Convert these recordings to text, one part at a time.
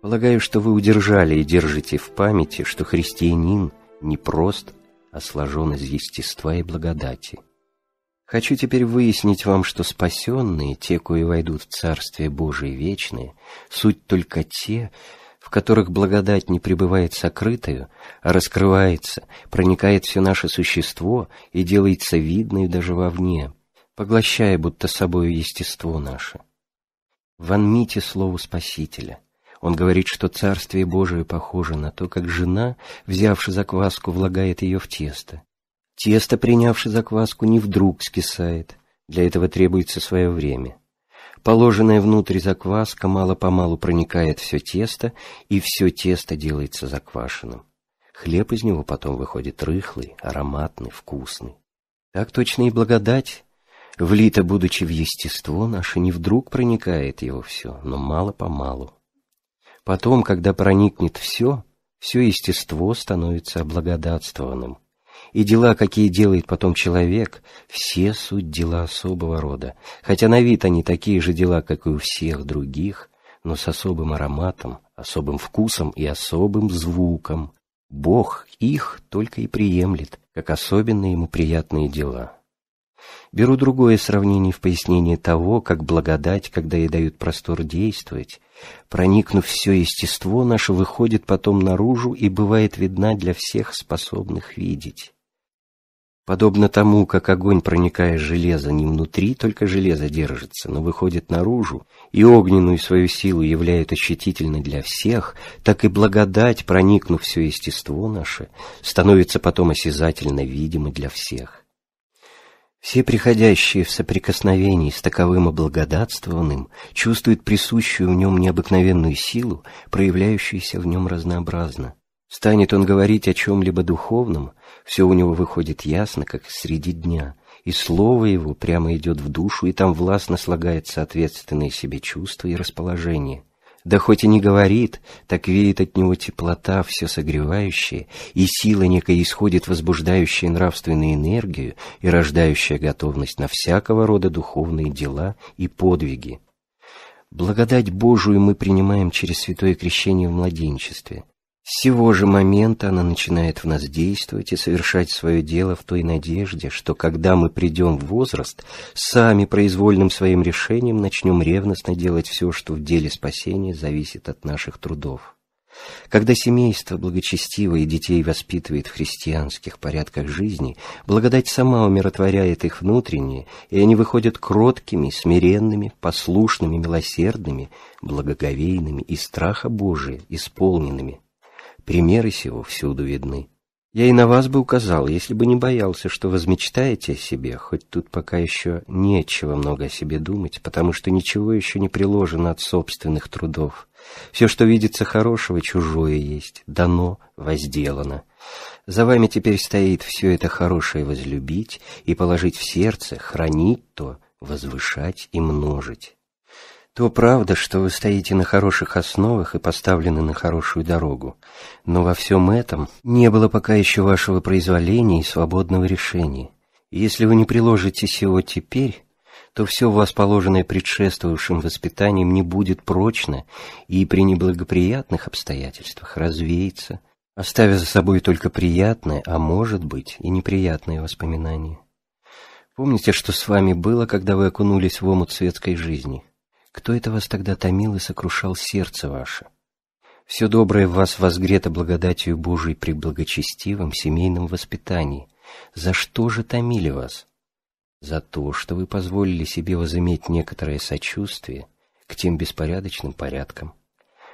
Полагаю, что вы удержали и держите в памяти, что христианин не прост, а сложен из естества и благодати. Хочу теперь выяснить вам, что спасенные, те, кои войдут в Царствие Божие вечное, суть только те, в которых благодать не пребывает сокрытою, а раскрывается, проникает все наше существо и делается видной даже вовне, поглощая будто собою естество наше. Ванмите слово Спасителя — он говорит, что Царствие Божие похоже на то, как жена, взявши закваску, влагает ее в тесто. Тесто, принявши закваску, не вдруг скисает. Для этого требуется свое время. Положенная внутрь закваска мало-помалу проникает все тесто, и все тесто делается заквашенным. Хлеб из него потом выходит рыхлый, ароматный, вкусный. Так точно и благодать, влита будучи в естество наше, не вдруг проникает его все, но мало-помалу. Потом, когда проникнет все, все естество становится облагодатствованным. И дела, какие делает потом человек, все суть дела особого рода, хотя на вид они такие же дела, как и у всех других, но с особым ароматом, особым вкусом и особым звуком. Бог их только и приемлет, как особенно ему приятные дела. Беру другое сравнение в пояснение того, как благодать, когда ей дают простор действовать, проникнув все естество наше, выходит потом наружу и бывает видна для всех способных видеть. Подобно тому, как огонь, проникая в железо не внутри, только железо держится, но выходит наружу, и огненную свою силу являет ощутительной для всех, так и благодать, проникнув все естество наше, становится потом осязательно видимой для всех. Все приходящие в соприкосновении с таковым облагодатствованным чувствуют присущую в нем необыкновенную силу, проявляющуюся в нем разнообразно. Станет он говорить о чем-либо духовном, все у него выходит ясно, как среди дня, и слово его прямо идет в душу, и там властно слагает соответственные себе чувства и расположения да хоть и не говорит, так веет от него теплота, все согревающая, и сила некая исходит, возбуждающая нравственную энергию и рождающая готовность на всякого рода духовные дела и подвиги. Благодать Божию мы принимаем через святое крещение в младенчестве – сего же момента она начинает в нас действовать и совершать свое дело в той надежде, что когда мы придем в возраст, сами произвольным своим решением начнем ревностно делать все, что в деле спасения зависит от наших трудов. Когда семейство благочестивое детей воспитывает в христианских порядках жизни, благодать сама умиротворяет их внутренние, и они выходят кроткими, смиренными, послушными, милосердными, благоговейными и страха Божия исполненными, Примеры сего всюду видны. Я и на вас бы указал, если бы не боялся, что возмечтаете о себе, хоть тут пока еще нечего много о себе думать, потому что ничего еще не приложено от собственных трудов. Все, что видится хорошего, чужое есть, дано, возделано. За вами теперь стоит все это хорошее возлюбить и положить в сердце, хранить то, возвышать и множить. То правда, что вы стоите на хороших основах и поставлены на хорошую дорогу, но во всем этом не было пока еще вашего произволения и свободного решения. И если вы не приложите сего теперь, то все у вас положенное предшествовавшим воспитанием не будет прочно и при неблагоприятных обстоятельствах развеется, оставя за собой только приятное, а может быть и неприятные воспоминания. Помните, что с вами было, когда вы окунулись в омут светской жизни? Кто это вас тогда томил и сокрушал сердце ваше? Все доброе в вас возгрето благодатью Божией при благочестивом семейном воспитании. За что же томили вас? За то, что вы позволили себе возыметь некоторое сочувствие к тем беспорядочным порядкам.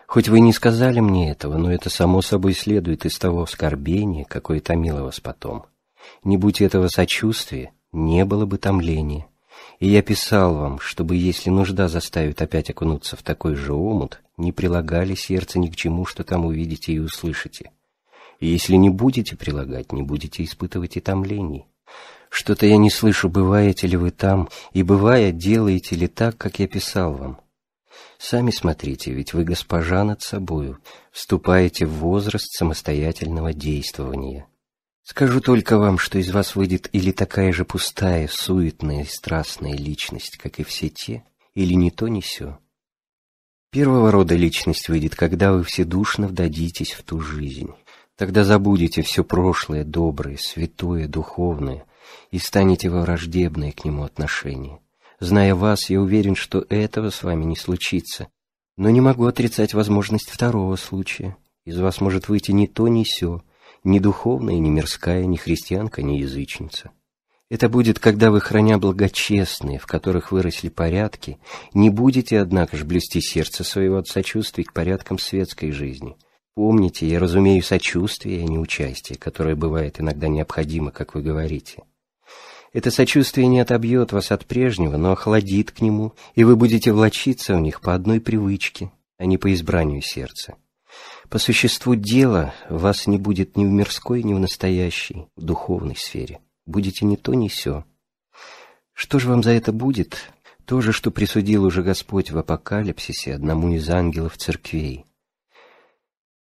Хоть вы не сказали мне этого, но это само собой следует из того оскорбления, какое томило вас потом. Не будь этого сочувствия, не было бы томления и я писал вам, чтобы, если нужда заставит опять окунуться в такой же омут, не прилагали сердце ни к чему, что там увидите и услышите. И если не будете прилагать, не будете испытывать и томлений. Что-то я не слышу, бываете ли вы там, и, бывая, делаете ли так, как я писал вам. Сами смотрите, ведь вы госпожа над собою, вступаете в возраст самостоятельного действования. Скажу только вам, что из вас выйдет или такая же пустая, суетная и страстная личность, как и все те, или не то, ни сё. Первого рода личность выйдет, когда вы вседушно вдадитесь в ту жизнь. Тогда забудете все прошлое, доброе, святое, духовное, и станете во враждебное к нему отношение. Зная вас, я уверен, что этого с вами не случится. Но не могу отрицать возможность второго случая. Из вас может выйти ни то, ни сё, ни духовная, ни мирская, ни христианка, ни язычница. Это будет, когда вы, храня благочестные, в которых выросли порядки, не будете, однако же, блюсти сердце своего от сочувствий к порядкам светской жизни. Помните, я разумею сочувствие, а не участие, которое бывает иногда необходимо, как вы говорите. Это сочувствие не отобьет вас от прежнего, но охладит к нему, и вы будете влочиться в них по одной привычке, а не по избранию сердца. По существу дела вас не будет ни в мирской, ни в настоящей, в духовной сфере. Будете ни то, ни сё. Что же вам за это будет? То же, что присудил уже Господь в Апокалипсисе одному из ангелов церквей.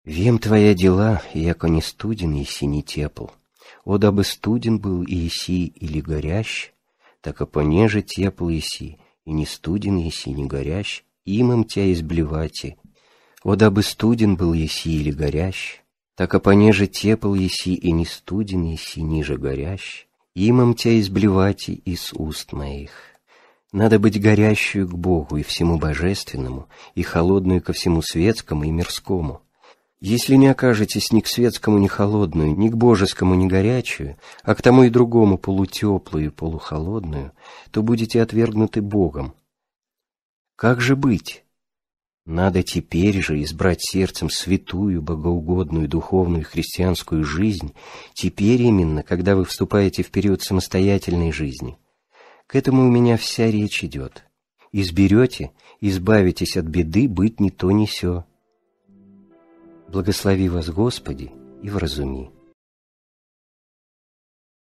«Вем твоя дела, яко не студен, и не тепл. О, дабы студен был и еси или горящ, так и понеже тепл еси, и не студен и еси, не горящ, им им тя изблевати, Вода бы студен был еси или горящ, так а понеже тепл еси и не студен еси ниже горящ, имам тя изблевати из уст моих. Надо быть горящую к Богу и всему божественному, и холодную ко всему светскому и мирскому. Если не окажетесь ни к светскому, ни холодную, ни к божескому, ни горячую, а к тому и другому полутеплую и полухолодную, то будете отвергнуты Богом. Как же быть? Надо теперь же избрать сердцем святую, богоугодную, духовную христианскую жизнь, теперь именно, когда вы вступаете в период самостоятельной жизни. К этому у меня вся речь идет. Изберете, избавитесь от беды быть не то ни сё. Благослови вас, Господи, и вразуми.